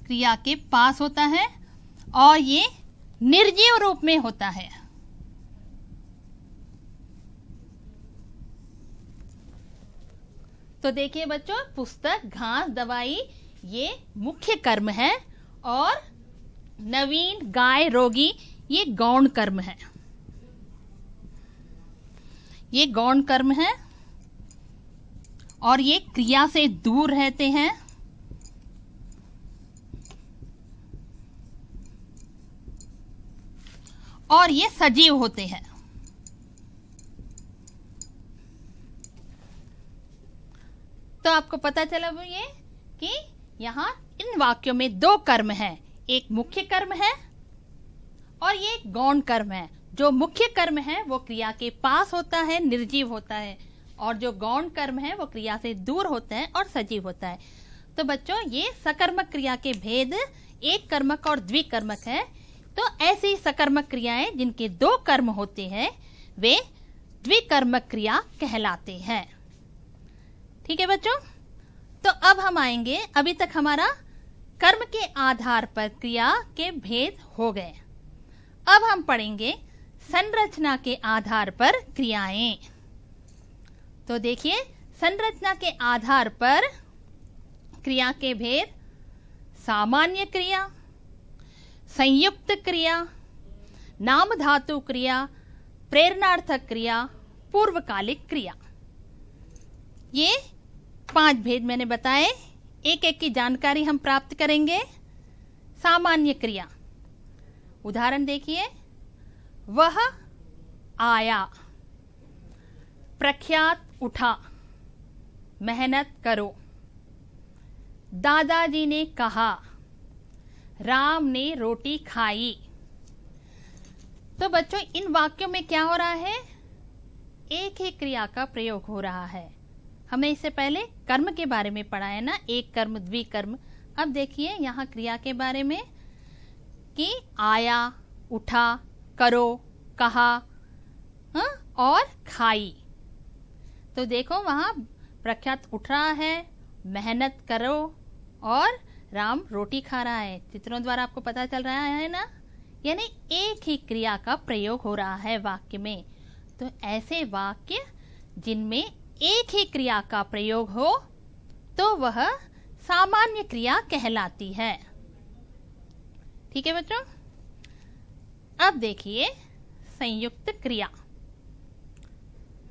क्रिया के पास होता है और ये निर्जीव रूप में होता है तो देखिए बच्चों पुस्तक घास दवाई ये मुख्य कर्म है और नवीन गाय रोगी ये गौण कर्म है ये गौण कर्म है और ये क्रिया से दूर रहते हैं और ये सजीव होते हैं तो आपको पता चला वो ये कि यहाँ इन वाक्यों में दो कर्म हैं एक मुख्य कर्म है और ये गौण कर्म है जो मुख्य कर्म है वो क्रिया के पास होता है निर्जीव होता है और जो गौण कर्म है वो क्रिया से दूर होता है और सजीव होता है तो बच्चों ये सकर्मक क्रिया के भेद एक कर्मक और द्विकर्मक है तो ऐसी सकर्मक क्रियाएं जिनके दो कर्म होते हैं वे द्विकर्मक क्रिया कहलाते हैं ठीक है बच्चों तो अब हम आएंगे अभी तक हमारा कर्म के आधार पर क्रिया के भेद हो गए अब हम पढ़ेंगे संरचना के आधार पर क्रियाएं तो देखिए संरचना के आधार पर क्रिया के भेद सामान्य क्रिया संयुक्त क्रिया नाम धातु क्रिया प्रेरणार्थक क्रिया पूर्वकालिक क्रिया ये पांच भेद मैंने बताए एक एक की जानकारी हम प्राप्त करेंगे सामान्य क्रिया उदाहरण देखिए वह आया प्रख्यात उठा मेहनत करो दादाजी ने कहा राम ने रोटी खाई तो बच्चों इन वाक्यों में क्या हो रहा है एक ही क्रिया का प्रयोग हो रहा है हमने इससे पहले कर्म के बारे में पढ़ा है ना एक कर्म द्विकर्म अब देखिए यहाँ क्रिया के बारे में कि आया उठा करो कहा हा? और खाई तो देखो वहाँ प्रख्यात उठ रहा है मेहनत करो और राम रोटी खा रहा है चित्रों द्वारा आपको पता चल रहा है ना यानी एक ही क्रिया का प्रयोग हो रहा है वाक्य में तो ऐसे वाक्य जिनमें एक ही क्रिया का प्रयोग हो तो वह सामान्य क्रिया कहलाती है ठीक है बच्चों अब देखिए संयुक्त क्रिया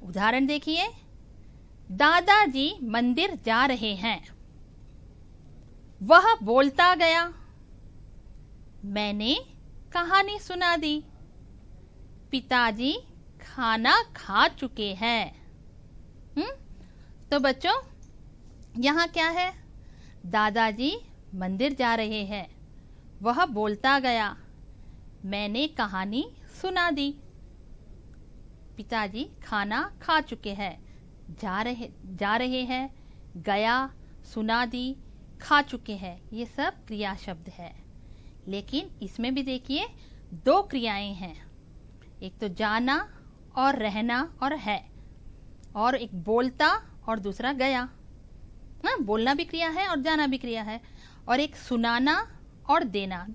उदाहरण देखिए दादाजी मंदिर जा रहे हैं वह बोलता गया मैंने कहानी सुना दी पिताजी खाना खा चुके हैं हम्म तो बच्चों यहाँ क्या है दादाजी मंदिर जा रहे हैं वह बोलता गया मैंने कहानी सुना दी पिताजी खाना खा चुके हैं जा रहे जा रहे हैं गया सुना दी खा चुके हैं ये सब क्रिया शब्द है लेकिन इसमें भी देखिए दो क्रियाएं हैं एक तो जाना और रहना और है और एक बोलता और दूसरा गया ना हाँ, बोलना भी क्रिया है और जाना भी क्रिया है और एक सुनाना और देना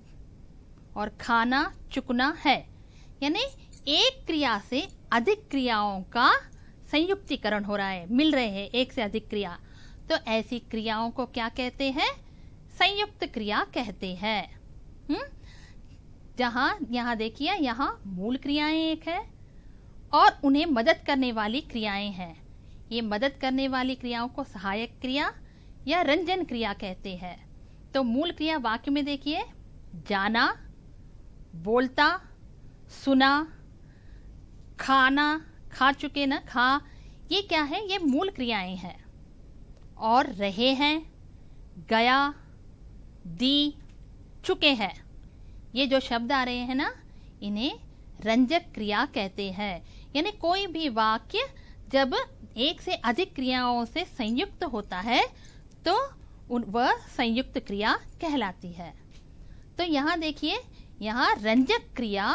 और खाना चुकना है यानी एक क्रिया से अधिक क्रियाओं का संयुक्तिकरण हो रहा है मिल रहे हैं एक से अधिक क्रिया तो ऐसी क्रियाओं को क्या कहते हैं संयुक्त क्रिया कहते हैं हम्म? जहां यहां देखिए यहां मूल क्रियाएं एक है और उन्हें मदद करने वाली क्रियाएं हैं ये मदद करने वाली क्रियाओं को सहायक क्रिया या रंजन क्रिया कहते हैं तो मूल क्रिया वाक्य में देखिए जाना बोलता सुना खाना खा चुके ना खा ये क्या है ये मूल क्रियाएं हैं और रहे हैं गया दी चुके हैं ये जो शब्द आ रहे हैं ना इन्हें रंजक क्रिया कहते हैं यानी कोई भी वाक्य जब एक से अधिक क्रियाओं से संयुक्त होता है तो वह संयुक्त क्रिया कहलाती है तो यहाँ देखिए यहाँ रंजक क्रिया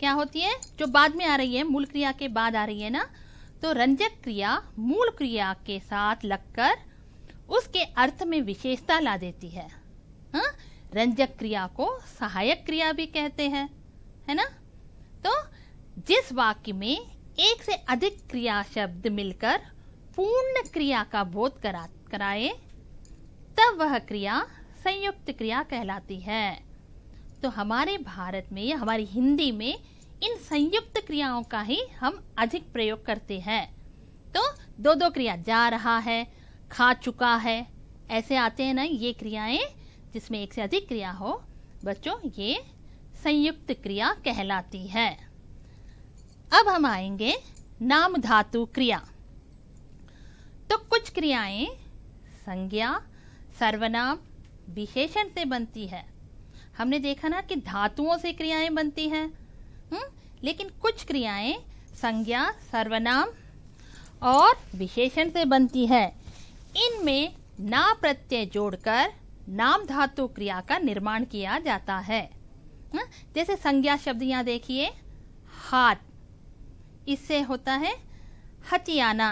क्या होती है जो बाद में आ रही है मूल क्रिया के बाद आ रही है ना तो रंजक क्रिया मूल क्रिया के साथ लगकर उसके अर्थ में विशेषता ला देती है हा? रंजक क्रिया को सहायक क्रिया भी कहते हैं है ना तो जिस वाक्य में एक से अधिक क्रिया शब्द मिलकर पूर्ण क्रिया का बोध करा कराए तब वह क्रिया संयुक्त क्रिया कहलाती है तो हमारे भारत में हमारी हिंदी में इन संयुक्त क्रियाओं का ही हम अधिक प्रयोग करते हैं तो दो दो क्रिया जा रहा है खा चुका है ऐसे आते हैं ना ये क्रियाएं जिसमें एक से अधिक क्रिया हो बच्चों ये संयुक्त क्रिया कहलाती है अब हम आएंगे नाम धातु क्रिया तो कुछ क्रियाएं संज्ञा सर्वनाम विशेषण से बनती है हमने देखा ना कि धातुओं से क्रियाएं बनती हैं हम्म, लेकिन कुछ क्रियाएं संज्ञा सर्वनाम और विशेषण से बनती है इनमें ना प्रत्यय जोड़कर नाम धातु क्रिया का निर्माण किया जाता है हम्म, जैसे संज्ञा शब्द यहाँ देखिए हाथ इससे होता है हथियाना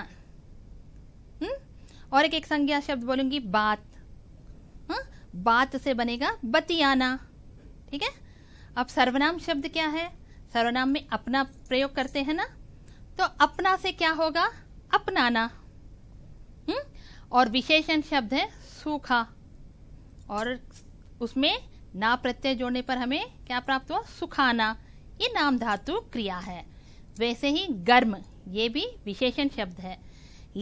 हम्म? और एक एक संज्ञा शब्द बोलूंगी बात हुँ? हम्म? बात से बनेगा बतियाना ठीक है अब सर्वनाम शब्द क्या है सर्वनाम में अपना प्रयोग करते हैं ना तो अपना से क्या होगा अपनाना हुँ? हम्म? और विशेषण शब्द है सूखा और उसमें ना प्रत्यय जोड़ने पर हमें क्या प्राप्त हुआ सुखाना ये नाम धातु क्रिया है वैसे ही गर्म ये भी विशेषण शब्द है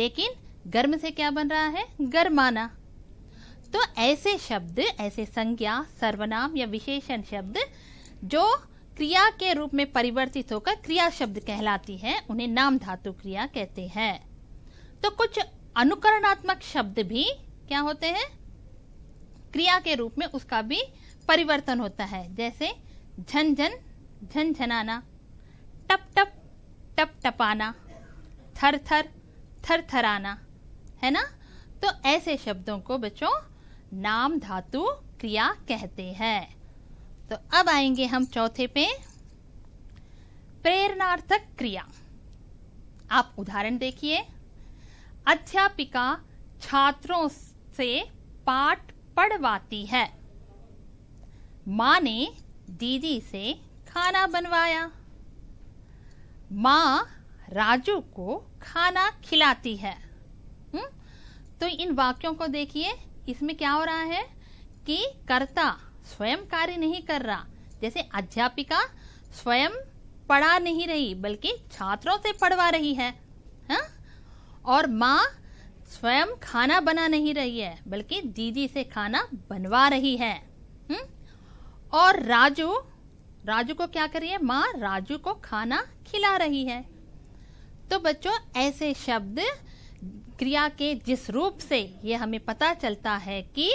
लेकिन गर्म से क्या बन रहा है गर्माना तो ऐसे शब्द ऐसे संज्ञा सर्वनाम या विशेषण शब्द जो क्रिया के रूप में परिवर्तित होकर क्रिया शब्द कहलाती है उन्हें नाम धातु क्रिया कहते हैं तो कुछ अनुकरणात्मक शब्द भी क्या होते हैं क्रिया के रूप में उसका भी परिवर्तन होता है जैसे झनझन झनझनाना टप टप टप टपाना थर थर थर थराना है ना तो ऐसे शब्दों को बच्चों नाम धातु क्रिया कहते हैं तो अब आएंगे हम चौथे पे प्रेरणार्थक क्रिया आप उदाहरण देखिए अध्यापिका छात्रों से पाठ पढ़वाती है माँ ने दीदी से खाना बनवाया माँ राजू को खाना खिलाती है हुँ? हम्म? तो इन वाक्यों को देखिए इसमें क्या हो रहा है कि कर्ता स्वयं कार्य नहीं कर रहा जैसे अध्यापिका स्वयं पढ़ा नहीं रही बल्कि छात्रों से पढ़वा रही है हा? और माँ स्वयं खाना बना नहीं रही है बल्कि दीदी से खाना बनवा रही है हुँ? हम्म? और राजू राजू को क्या कर रही है माँ राजू को खाना खिला रही है तो बच्चों ऐसे शब्द क्रिया के जिस रूप से ये हमें पता चलता है कि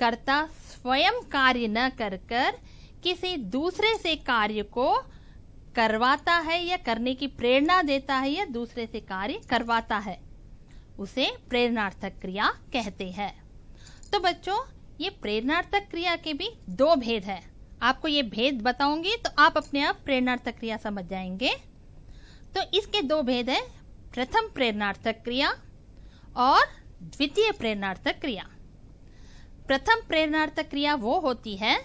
कर्ता स्वयं कार्य न कर कर किसी दूसरे से कार्य को करवाता है या करने की प्रेरणा देता है या दूसरे से कार्य करवाता है उसे प्रेरणार्थक क्रिया कहते हैं तो बच्चों ये प्रेरणार्थक क्रिया के भी दो भेद हैं आपको ये भेद बताऊंगी तो आप अपने आप प्रेरणार्थक क्रिया समझ जाएंगे तो इसके दो भेद है प्रथम प्रेरणार्थक क्रिया और द्वितीय प्रेरणार्थक क्रिया प्रथम प्रेरणार्थक क्रिया वो होती है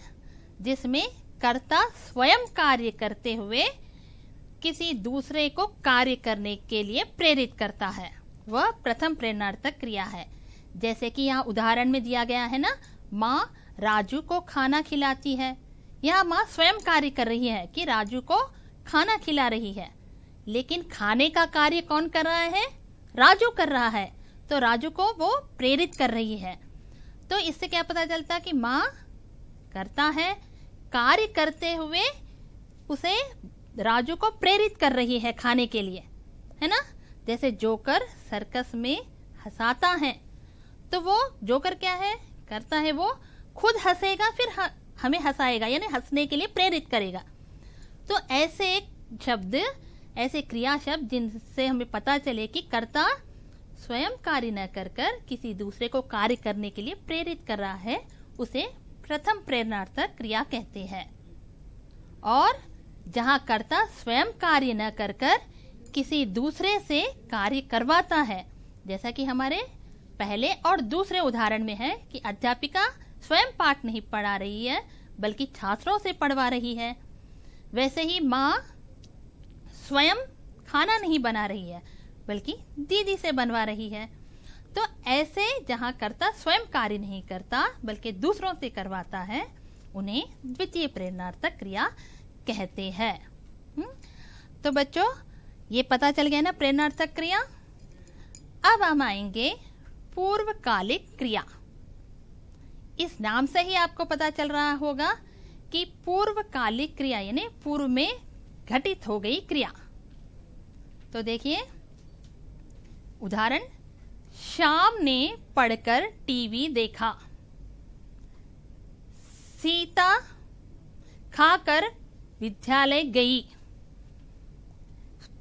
जिसमें कर्ता स्वयं कार्य करते हुए किसी दूसरे को कार्य करने के लिए प्रेरित करता है वह प्रथम प्रेरणार्थक क्रिया है जैसे कि यहाँ उदाहरण में दिया गया है ना माँ राजू को खाना खिलाती है यह माँ स्वयं कार्य कर रही है कि राजू को खाना खिला रही है लेकिन खाने का कार्य कौन कर रहा है राजू कर रहा है तो राजू को वो प्रेरित कर रही है तो इससे क्या पता चलता कि माँ करता है कार्य करते हुए उसे राजू को प्रेरित कर रही है खाने के लिए है ना जैसे जोकर सर्कस में हंसाता है तो वो जोकर क्या है करता है वो खुद हंसेगा फिर हमें हंसाएगा यानी हंसने के लिए प्रेरित करेगा तो ऐसे एक शब्द ऐसे क्रिया शब्द जिनसे हमें पता चले कि कर्ता स्वयं कार्य न कर कर किसी दूसरे को कार्य करने के लिए प्रेरित कर रहा है उसे प्रथम प्रेरणार्थक क्रिया कहते हैं और जहाँ कर्ता स्वयं कार्य न कर कर किसी दूसरे से कार्य करवाता है जैसा कि हमारे पहले और दूसरे उदाहरण में है कि अध्यापिका स्वयं पाठ नहीं पढ़ा रही है बल्कि छात्रों से पढ़वा रही है वैसे ही माँ स्वयं खाना नहीं बना रही है बल्कि दीदी से बनवा रही है तो ऐसे जहाँ कर्ता स्वयं कार्य नहीं करता बल्कि दूसरों से करवाता है उन्हें द्वितीय प्रेरणार्थक क्रिया कहते हैं हम्म? तो बच्चों ये पता चल गया ना प्रेरणार्थक क्रिया अब हम आएंगे पूर्वकालिक क्रिया इस नाम से ही आपको पता चल रहा होगा कि पूर्वकालिक क्रिया यानी पूर्व में घटित हो गई क्रिया तो देखिए उदाहरण शाम ने पढ़कर टीवी देखा सीता खाकर विद्यालय गई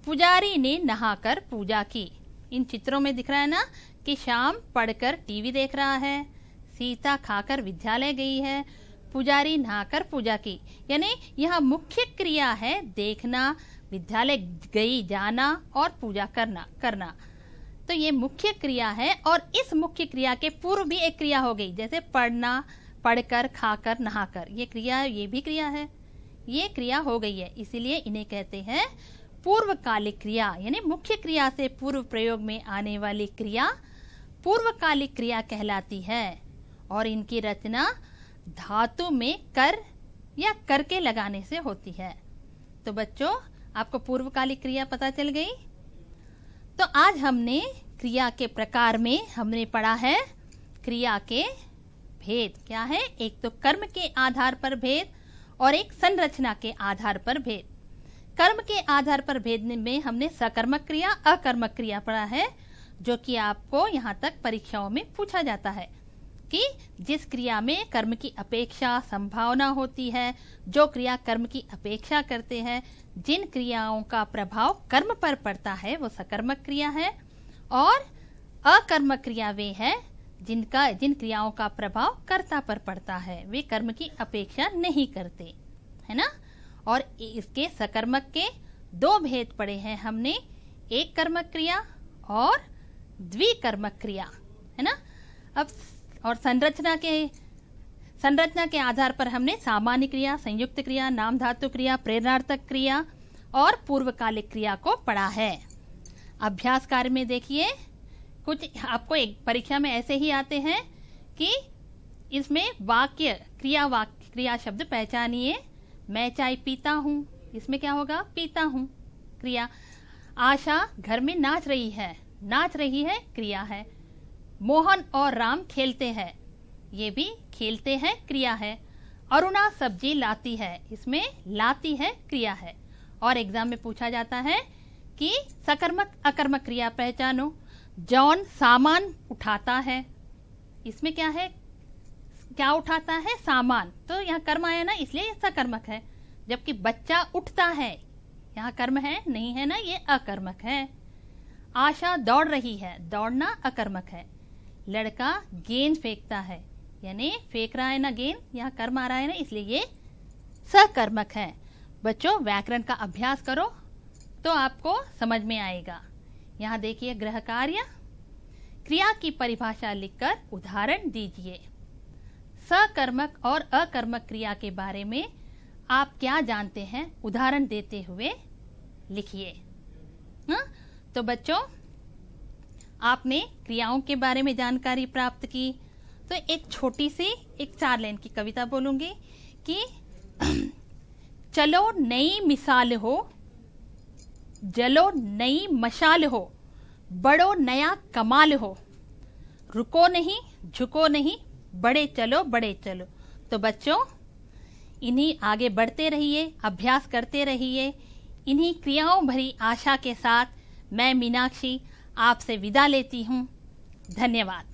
पुजारी ने नहाकर पूजा की इन चित्रों में दिख रहा है ना कि शाम पढ़कर टीवी देख रहा है सीता खाकर विद्यालय गई है पुजारी नहाकर पूजा की यानी यह मुख्य क्रिया है देखना विद्यालय गई जाना और पूजा करना करना तो ये मुख्य क्रिया है और इस मुख्य क्रिया के पूर्व भी एक क्रिया हो गई जैसे पढ़ना पढ़कर खाकर नहाकर ये क्रिया ये भी क्रिया है ये क्रिया हो गई है इसीलिए इन्हें कहते हैं पूर्वकालिक क्रिया यानी मुख्य क्रिया से पूर्व प्रयोग में आने वाली क्रिया पूर्वकालिक क्रिया कहलाती है और इनकी रचना धातु में कर या करके लगाने से होती है तो बच्चों आपको पूर्वकालिक क्रिया पता चल गई तो आज हमने क्रिया के प्रकार में हमने पढ़ा है क्रिया के भेद क्या है एक तो कर्म के आधार पर भेद और एक संरचना के आधार पर भेद कर्म के आधार पर भेद में हमने सकर्मक क्रिया अकर्मक क्रिया पढ़ा है जो कि आपको यहाँ तक परीक्षाओं में पूछा जाता है कि जिस क्रिया में कर्म की अपेक्षा संभावना होती है जो क्रिया कर्म की अपेक्षा करते हैं जिन क्रियाओं का प्रभाव कर्म पर पड़ता है वो सकर्मक क्रिया है और अकर्मक क्रिया वे है जिनका जिन क्रियाओं का प्रभाव कर्ता पर पड़ता है वे कर्म की अपेक्षा नहीं करते है ना और इसके सकर्मक के दो भेद पड़े हैं हमने एक कर्मक क्रिया और द्विकर्मक क्रिया है ना अब और संरचना के संरचना के आधार पर हमने सामान्य क्रिया संयुक्त क्रिया नाम धातु क्रिया प्रेरणार्थक क्रिया और पूर्वकालिक क्रिया को पढ़ा है अभ्यास कार्य में देखिए कुछ आपको एक परीक्षा में ऐसे ही आते हैं कि इसमें वाक्य क्रिया वाक्य क्रिया शब्द पहचानिए मैं चाय पीता हूँ इसमें क्या होगा पीता हूँ क्रिया आशा घर में नाच रही है नाच रही है क्रिया है मोहन और राम खेलते हैं ये भी खेलते हैं क्रिया है अरुणा सब्जी लाती है इसमें लाती है क्रिया है और एग्जाम में पूछा जाता है कि सकर्मक अकर्मक क्रिया पहचानो जॉन सामान उठाता है इसमें क्या है क्या उठाता है सामान तो यहाँ कर्म आया ना इसलिए सकर्मक है जबकि बच्चा उठता है यहाँ कर्म है नहीं है ना ये अकर्मक है आशा दौड़ रही है दौड़ना अकर्मक है लड़का गेंद फेंकता है यानी फेंक रहा है ना गेंद यहाँ कर्म आ रहा है ना इसलिए ये सकर्मक है बच्चों व्याकरण का अभ्यास करो तो आपको समझ में आएगा यहाँ देखिए ग्रह कार्य क्रिया की परिभाषा लिखकर उदाहरण दीजिए सकर्मक और अकर्मक क्रिया के बारे में आप क्या जानते हैं उदाहरण देते हुए लिखिए हाँ? तो बच्चों आपने क्रियाओं के बारे में जानकारी प्राप्त की तो एक छोटी सी एक चार लाइन की कविता बोलूंगी कि चलो नई मिसाल हो जलो नई मशाल हो बड़ो नया कमाल हो रुको नहीं झुको नहीं बड़े चलो बड़े चलो तो बच्चों इन्हीं आगे बढ़ते रहिए अभ्यास करते रहिए इन्हीं क्रियाओं भरी आशा के साथ मैं मीनाक्षी आपसे विदा लेती हूँ धन्यवाद